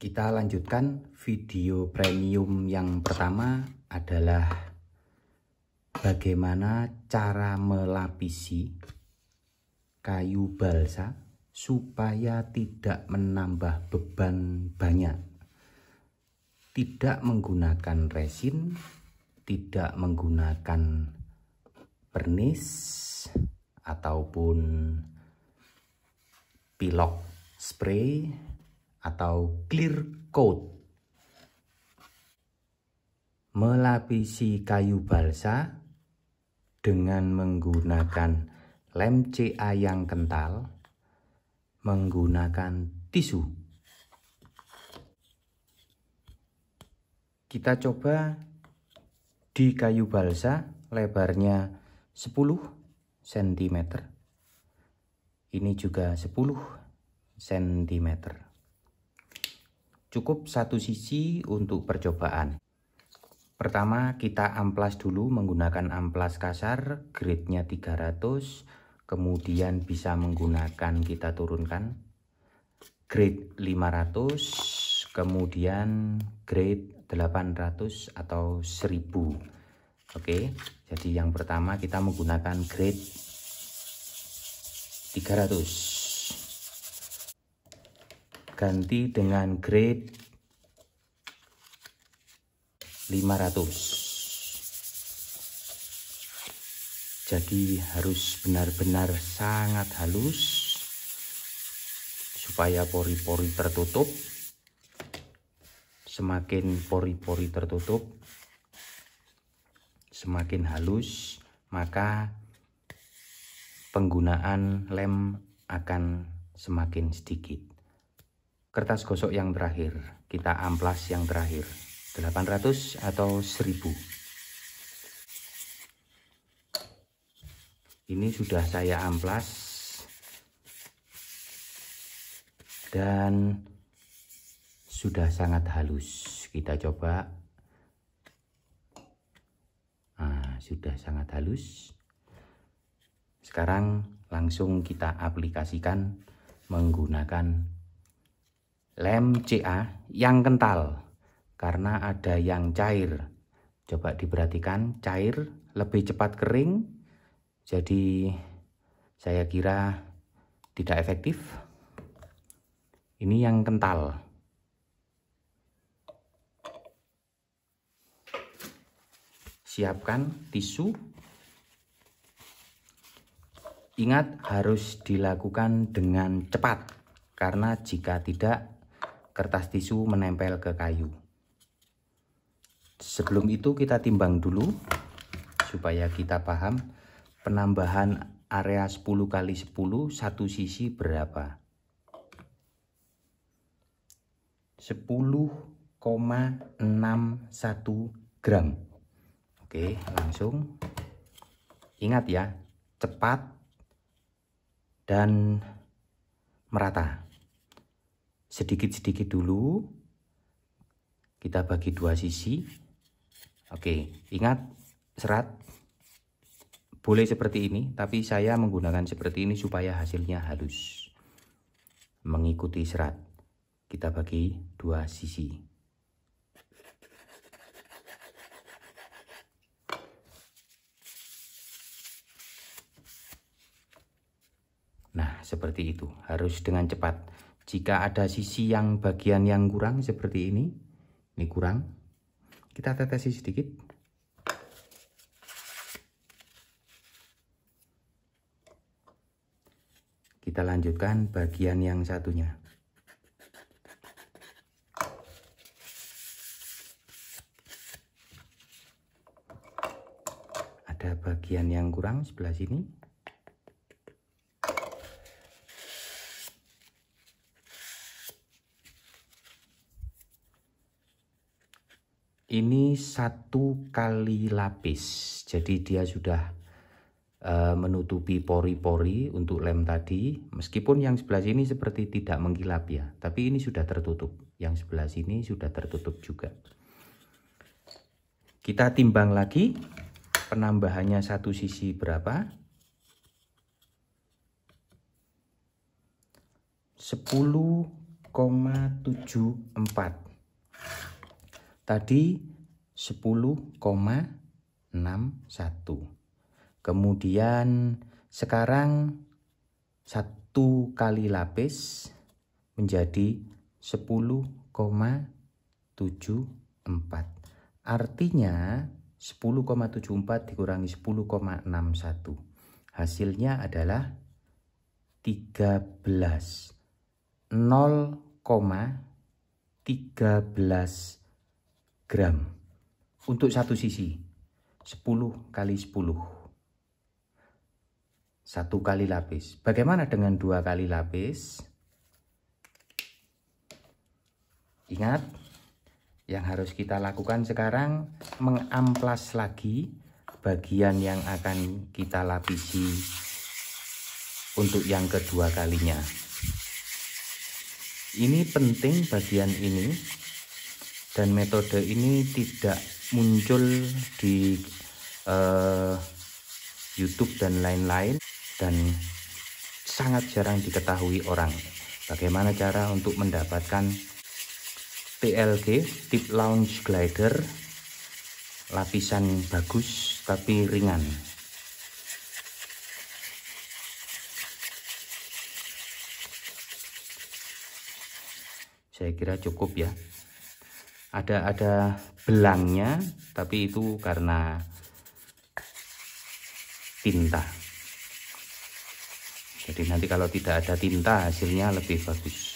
kita lanjutkan video premium yang pertama adalah bagaimana cara melapisi kayu balsa supaya tidak menambah beban banyak tidak menggunakan resin tidak menggunakan pernis ataupun pilok spray atau clear coat. Melapisi kayu balsa dengan menggunakan lem CA yang kental menggunakan tisu. Kita coba di kayu balsa lebarnya 10 cm. Ini juga 10 cm. Cukup satu sisi untuk percobaan. Pertama, kita amplas dulu menggunakan amplas kasar, grade-nya 300, kemudian bisa menggunakan kita turunkan grade 500, kemudian grade 800 atau 1000. Oke, jadi yang pertama kita menggunakan grade 300 ganti dengan grade 500 jadi harus benar-benar sangat halus supaya pori-pori tertutup semakin pori-pori tertutup semakin halus maka penggunaan lem akan semakin sedikit kertas gosok yang terakhir kita amplas yang terakhir 800 atau 1000 ini sudah saya amplas dan sudah sangat halus kita coba nah, sudah sangat halus sekarang langsung kita aplikasikan menggunakan lem CA yang kental karena ada yang cair. Coba diperhatikan, cair lebih cepat kering, jadi saya kira tidak efektif. Ini yang kental. Siapkan tisu. Ingat harus dilakukan dengan cepat, karena jika tidak kertas tisu menempel ke kayu. Sebelum itu kita timbang dulu supaya kita paham penambahan area 10 kali 10 satu sisi berapa. 10,61 gram. Oke, langsung. Ingat ya, cepat dan merata sedikit-sedikit dulu kita bagi dua sisi oke ingat serat boleh seperti ini tapi saya menggunakan seperti ini supaya hasilnya halus mengikuti serat kita bagi dua sisi nah seperti itu harus dengan cepat jika ada sisi yang bagian yang kurang seperti ini ini kurang kita tetesi sedikit kita lanjutkan bagian yang satunya ada bagian yang kurang sebelah sini ini satu kali lapis jadi dia sudah uh, menutupi pori-pori untuk lem tadi meskipun yang sebelah sini seperti tidak mengkilap ya tapi ini sudah tertutup yang sebelah sini sudah tertutup juga kita timbang lagi penambahannya satu sisi berapa 10,74 Tadi 10,61. Kemudian sekarang 1 kali lapis menjadi 10,74. Artinya 10,74 dikurangi 10,61 hasilnya adalah 13 0,13 gram untuk satu sisi 10 kali 10 satu kali lapis bagaimana dengan dua kali lapis ingat yang harus kita lakukan sekarang mengamplas lagi bagian yang akan kita lapisi untuk yang kedua kalinya ini penting bagian ini dan metode ini tidak muncul di uh, YouTube dan lain-lain dan sangat jarang diketahui orang bagaimana cara untuk mendapatkan TLG tip launch glider lapisan bagus tapi ringan saya kira cukup ya ada ada belangnya tapi itu karena tinta jadi nanti kalau tidak ada tinta hasilnya lebih bagus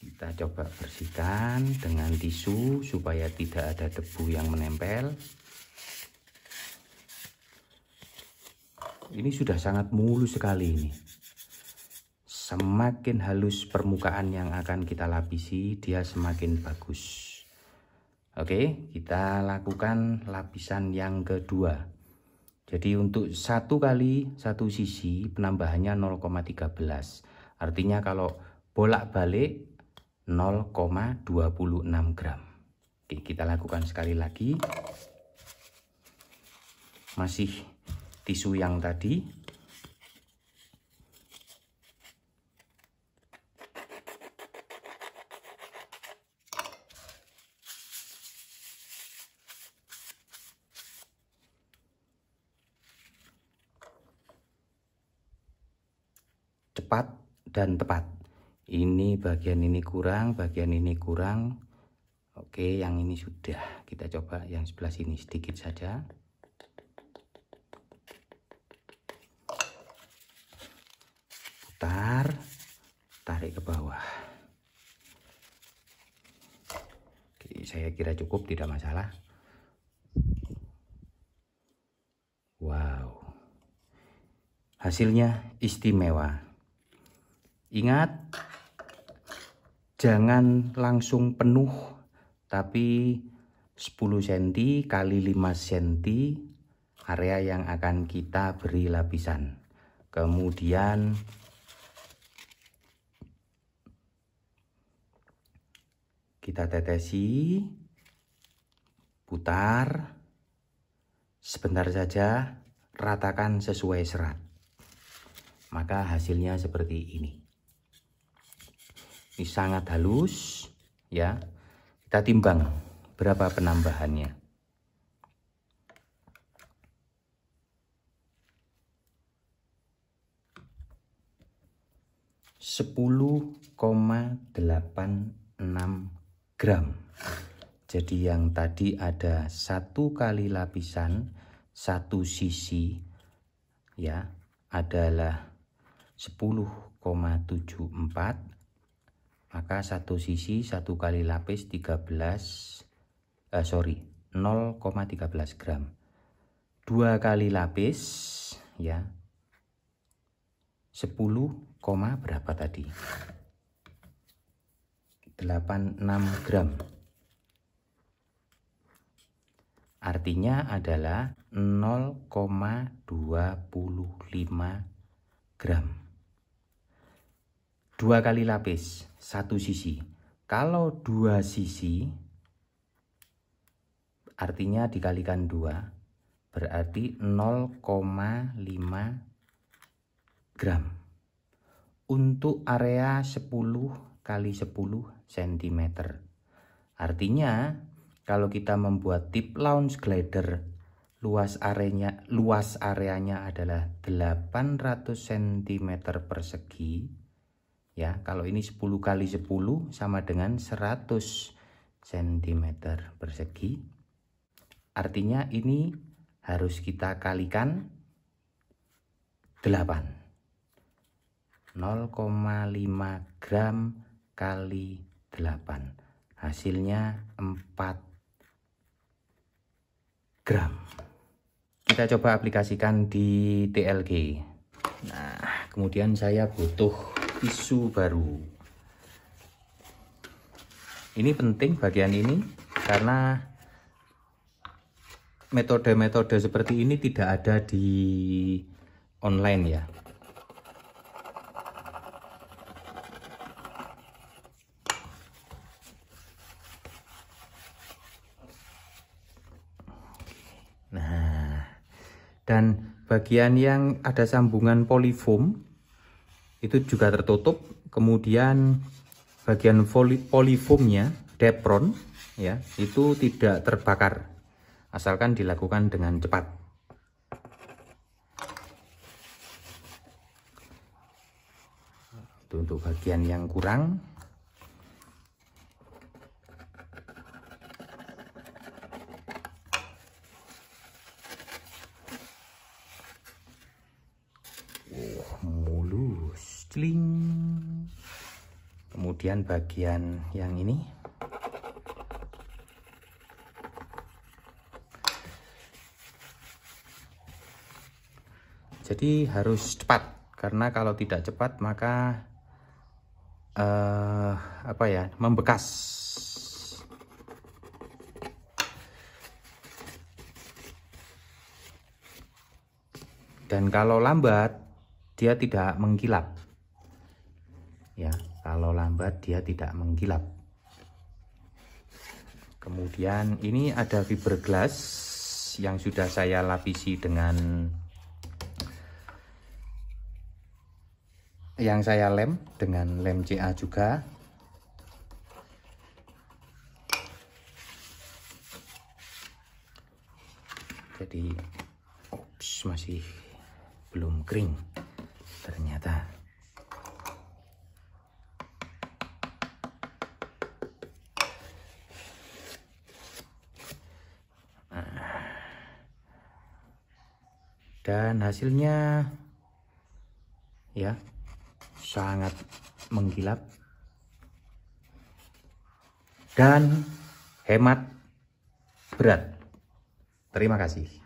kita coba bersihkan dengan tisu supaya tidak ada debu yang menempel ini sudah sangat mulus sekali ini semakin halus permukaan yang akan kita lapisi dia semakin bagus Oke kita lakukan lapisan yang kedua jadi untuk satu kali satu sisi penambahannya 0,13 artinya kalau bolak-balik 0,26 gram Oke, kita lakukan sekali lagi masih tisu yang tadi cepat dan tepat ini bagian ini kurang bagian ini kurang oke yang ini sudah kita coba yang sebelah sini sedikit saja putar tarik ke bawah oke, saya kira cukup tidak masalah wow hasilnya istimewa Ingat, jangan langsung penuh, tapi 10 cm kali 5 cm area yang akan kita beri lapisan. Kemudian kita tetesi, putar, sebentar saja, ratakan sesuai serat. Maka hasilnya seperti ini. Ini sangat halus ya. Kita timbang berapa penambahannya. Sepuluh delapan enam gram. Jadi yang tadi ada satu kali lapisan, satu sisi, ya adalah 10,74 maka satu sisi satu kali lapis 13 eh, sorry 0,13 gram dua kali lapis ya 10, berapa tadi 86 gram artinya adalah 0,25 gram dua kali lapis satu sisi kalau dua sisi artinya dikalikan dua berarti 0,5 gram untuk area 10 kali 10 cm artinya kalau kita membuat tip lounge glider luas areanya luas areanya adalah 800 cm persegi ya kalau ini 10 kali 10 sama dengan 100 cm persegi artinya ini harus kita kalikan 8 0,5 gram kali 8 hasilnya 4 gram kita coba aplikasikan di TLG nah kemudian saya butuh tisu baru ini penting bagian ini karena metode-metode seperti ini tidak ada di online ya Nah, dan bagian yang ada sambungan polifoam itu juga tertutup kemudian bagian polifomnya depron ya itu tidak terbakar asalkan dilakukan dengan cepat itu untuk bagian yang kurang Kemudian bagian yang ini. Jadi harus cepat karena kalau tidak cepat maka eh, apa ya membekas dan kalau lambat dia tidak mengkilap ya kalau lambat dia tidak mengkilap kemudian ini ada fiberglass yang sudah saya lapisi dengan yang saya lem dengan lem CA juga jadi ups, masih belum kering ternyata dan hasilnya ya sangat mengkilap dan hemat berat terima kasih